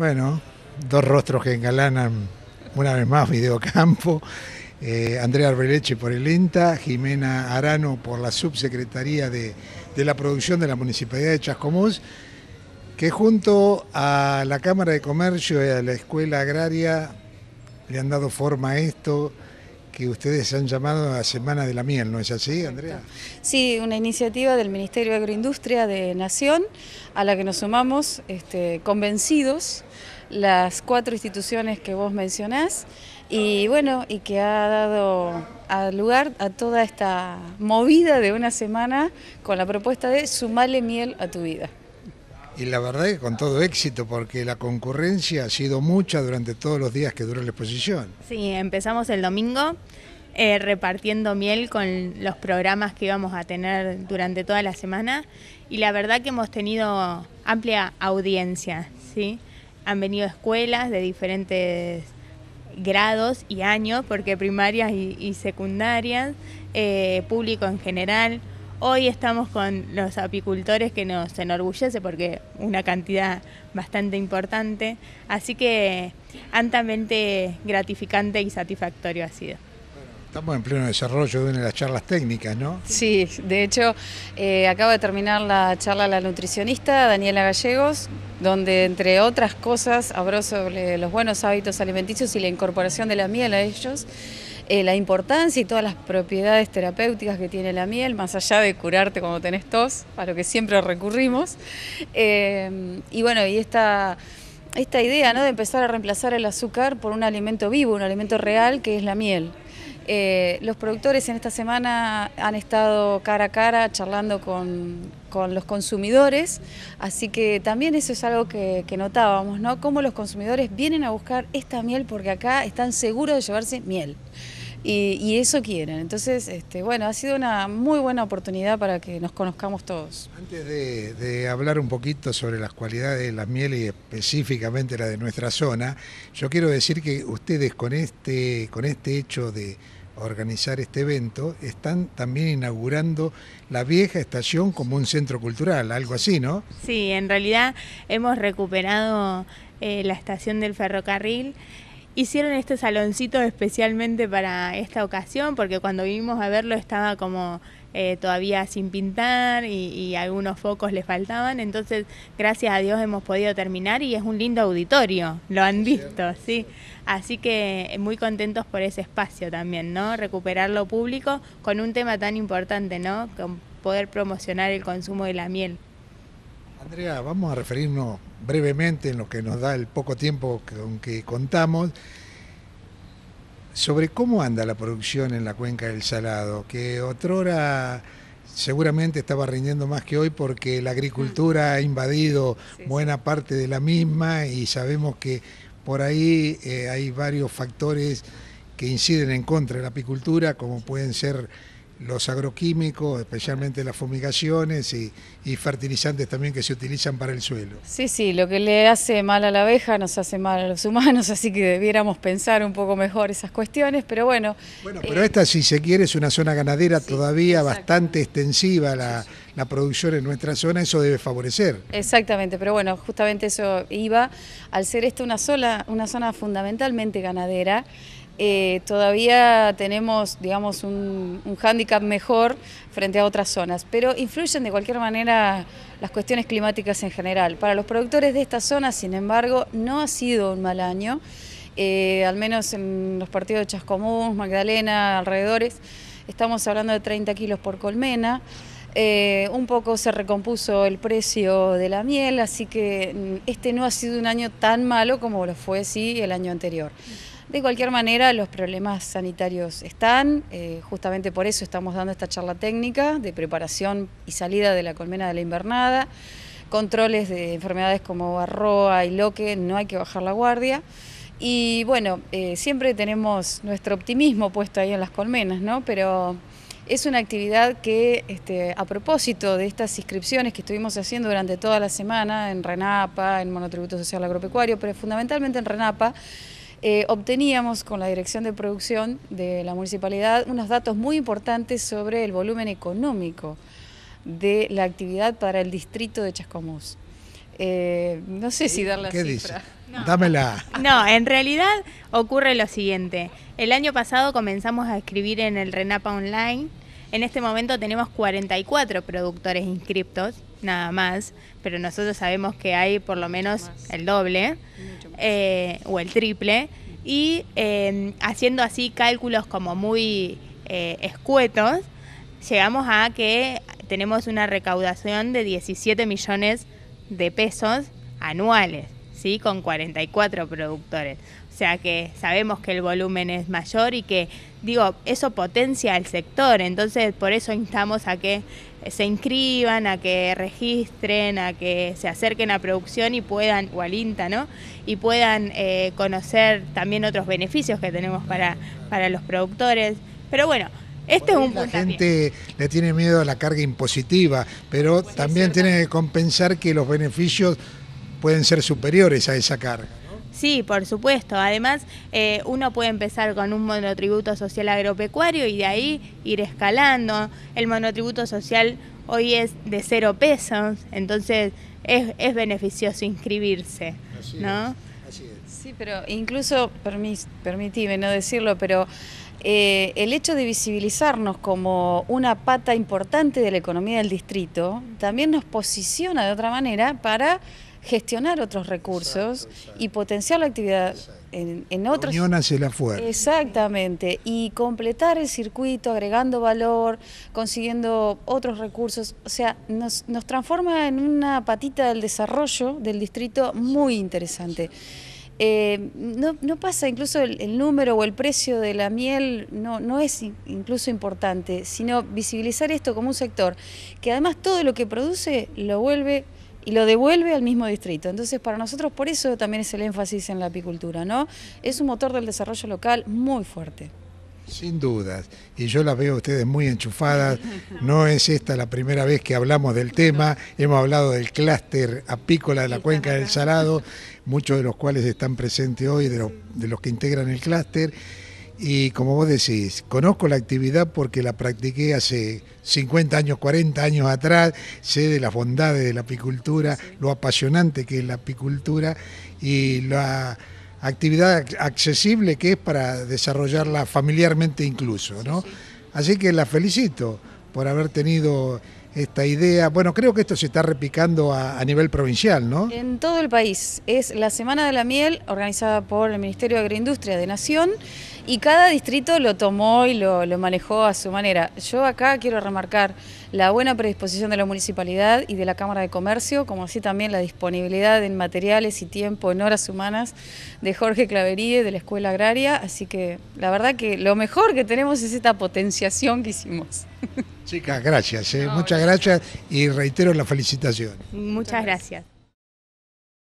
Bueno, dos rostros que engalanan una vez más Videocampo. Eh, Andrea Arbeleche por el INTA, Jimena Arano por la subsecretaría de, de la producción de la Municipalidad de Chascomús, que junto a la Cámara de Comercio y a la Escuela Agraria le han dado forma a esto que ustedes han llamado a Semana de la Miel, ¿no es así, Andrea? Sí, una iniciativa del Ministerio de Agroindustria de Nación, a la que nos sumamos este, convencidos las cuatro instituciones que vos mencionás y bueno, y que ha dado lugar a toda esta movida de una semana con la propuesta de sumale miel a tu vida y la verdad es que con todo éxito, porque la concurrencia ha sido mucha durante todos los días que dura la exposición. Sí, empezamos el domingo eh, repartiendo miel con los programas que íbamos a tener durante toda la semana y la verdad que hemos tenido amplia audiencia, ¿sí? Han venido escuelas de diferentes grados y años, porque primarias y, secundarias, eh, público en general, Hoy estamos con los apicultores que nos enorgullece porque una cantidad bastante importante, así que altamente gratificante y satisfactorio ha sido. Estamos en pleno desarrollo de una de las charlas técnicas, ¿no? Sí, de hecho, acabo eh, acaba de terminar la charla la nutricionista Daniela Gallegos, donde entre otras cosas habló sobre los buenos hábitos alimenticios y la incorporación de la miel a ellos. Eh, la importancia y todas las propiedades terapéuticas que tiene la miel, más allá de curarte cuando tenés tos, a lo que siempre recurrimos. Eh, y bueno, y esta, esta idea ¿no? de empezar a reemplazar el azúcar por un alimento vivo, un alimento real que es la miel. Eh, los productores en esta semana han estado cara a cara charlando con, los consumidores, así que también eso es algo que, que, notábamos, ¿no? Cómo los consumidores vienen a buscar esta miel porque acá están seguros de llevarse miel y, eso quieren. Entonces, este, bueno, ha sido una muy buena oportunidad para que nos conozcamos todos. Antes de, hablar un poquito sobre las cualidades de las mieles y específicamente la de nuestra zona, yo quiero decir que ustedes con este, con este hecho de organizar este evento, están también inaugurando la vieja estación como un centro cultural, algo así, ¿no? Sí, en realidad hemos recuperado eh, la estación del ferrocarril. Hicieron este saloncito especialmente para esta ocasión, porque cuando vinimos a verlo estaba como eh, todavía sin pintar y, algunos focos le faltaban. Entonces, gracias a Dios hemos podido terminar y es un lindo auditorio, lo han visto, sí. Así que eh, muy contentos por ese espacio también, ¿no? lo público con un tema tan importante, ¿no? Con poder promocionar el consumo de la miel. Andrea, vamos a referirnos brevemente en lo que nos da el poco tiempo con que contamos, sobre cómo anda la producción en la cuenca del Salado, que otrora seguramente estaba rindiendo más que hoy porque la agricultura ha invadido buena parte de la misma y sabemos que por ahí eh, hay varios factores que inciden en contra de la apicultura, como pueden ser los agroquímicos, especialmente las fumigaciones y, fertilizantes también que se utilizan para el suelo. Sí, sí, lo que le hace mal a la abeja nos hace mal a los humanos, así que debiéramos pensar un poco mejor esas cuestiones, pero bueno. Bueno, eh, pero esta, si se quiere, es una zona ganadera todavía bastante extensiva la, producción en nuestra zona, eso debe favorecer. Exactamente, pero bueno, justamente eso iba, al ser esta una, sola, una zona fundamentalmente ganadera, eh, todavía tenemos, digamos, un, un hándicap mejor frente a otras zonas, pero influyen de cualquier manera las cuestiones climáticas en general. Para los productores de esta zona, sin embargo, no ha sido un mal año, eh, al menos en los partidos de Chascomús, Magdalena, alrededores, estamos hablando de 30 kilos por colmena. Eh, un poco se recompuso el precio de la miel, así que mm, este no ha sido un año tan malo como lo fue sí el año anterior. De cualquier manera, los problemas sanitarios están, eh, justamente por eso estamos dando esta charla técnica de preparación y salida de la colmena de la invernada, controles de enfermedades como barroa y loque, no hay que bajar la guardia. Y bueno, eh, siempre tenemos nuestro optimismo puesto ahí en las colmenas, ¿no? Pero es una actividad que, este, a propósito de estas inscripciones que estuvimos haciendo durante toda la semana en Renapa, en Monotributo Social Agropecuario, pero fundamentalmente en Renapa, eh, obteníamos con la dirección de producción de la municipalidad unos datos muy importantes sobre el volumen económico de la actividad para el distrito de Chascomús. Eh, no sé si dar la ¿Qué cifra. No. Dámela. No, en realidad ocurre lo siguiente. El año pasado comenzamos a escribir en el RENAPA Online en este momento tenemos 44 productores inscriptos, nada más, pero nosotros sabemos que hay por lo menos el doble eh, o el triple. Y em, haciendo así cálculos como muy eh, escuetos, llegamos a que tenemos una recaudación de 17 millones de pesos anuales. ¿sí? con 44 productores. O sea que sabemos que el volumen es mayor y que, digo, eso potencia al sector. Entonces, por eso instamos a que se inscriban, a que registren, a que se acerquen a producción y puedan, o al INTA, ¿no? Y puedan eh, conocer también otros beneficios que tenemos para, para los productores. Pero bueno, este es un La gente le tiene miedo a la carga impositiva, pero también tiene que compensar que los beneficios pueden ser superiores a esa carga. Sí, por supuesto. Además, eh, uno puede empezar con un monotributo social agropecuario y de ahí ir escalando. El monotributo social hoy es de cero pesos, entonces es, beneficioso inscribirse, Así ¿no? Sí, pero incluso, permis, no decirlo, pero eh, el hecho de visibilizarnos como una pata importante de la economía del distrito también nos posiciona de otra manera para gestionar otros recursos y potenciar la actividad en, en otros... unión hacia la fuerza. Exactamente, y completar el circuito agregando valor, consiguiendo otros recursos, o sea, nos, transforma en una patita del desarrollo del distrito muy interesante. Eh, no, pasa, incluso el, número o el precio de la miel no, no es incluso importante, sino visibilizar esto como un sector que además todo lo que produce lo vuelve y lo devuelve al mismo distrito. Entonces, para nosotros por eso también es el énfasis en la apicultura, ¿no? Es un motor del desarrollo local muy fuerte. Sin dudas, y yo las veo a ustedes muy enchufadas, no es esta la primera vez que hablamos del tema, hemos hablado del clúster apícola de la cuenca del Salado, muchos de los cuales están presentes hoy, de los, de los que integran el clúster y como vos decís, conozco la actividad porque la practiqué hace 50 años, 40 años atrás, sé de las bondades de la apicultura, lo apasionante que es la apicultura y la actividad accesible que es para desarrollarla familiarmente incluso, ¿no? Así que la felicito por haber tenido esta idea. Bueno, creo que esto se está repicando a, nivel provincial, ¿no? En todo el país. Es la Semana de la Miel organizada por el Ministerio de Agroindustria de Nación y cada distrito lo tomó y lo, manejó a su manera. Yo acá quiero remarcar la buena predisposición de la municipalidad y de la Cámara de Comercio, como así también la disponibilidad en materiales y tiempo en horas humanas de Jorge Claverie, de la Escuela Agraria. Así que la verdad que lo mejor que tenemos es esta potenciación que hicimos. Chicas, gracias, ¿eh? muchas gracias y reitero la felicitación. Muchas gracias.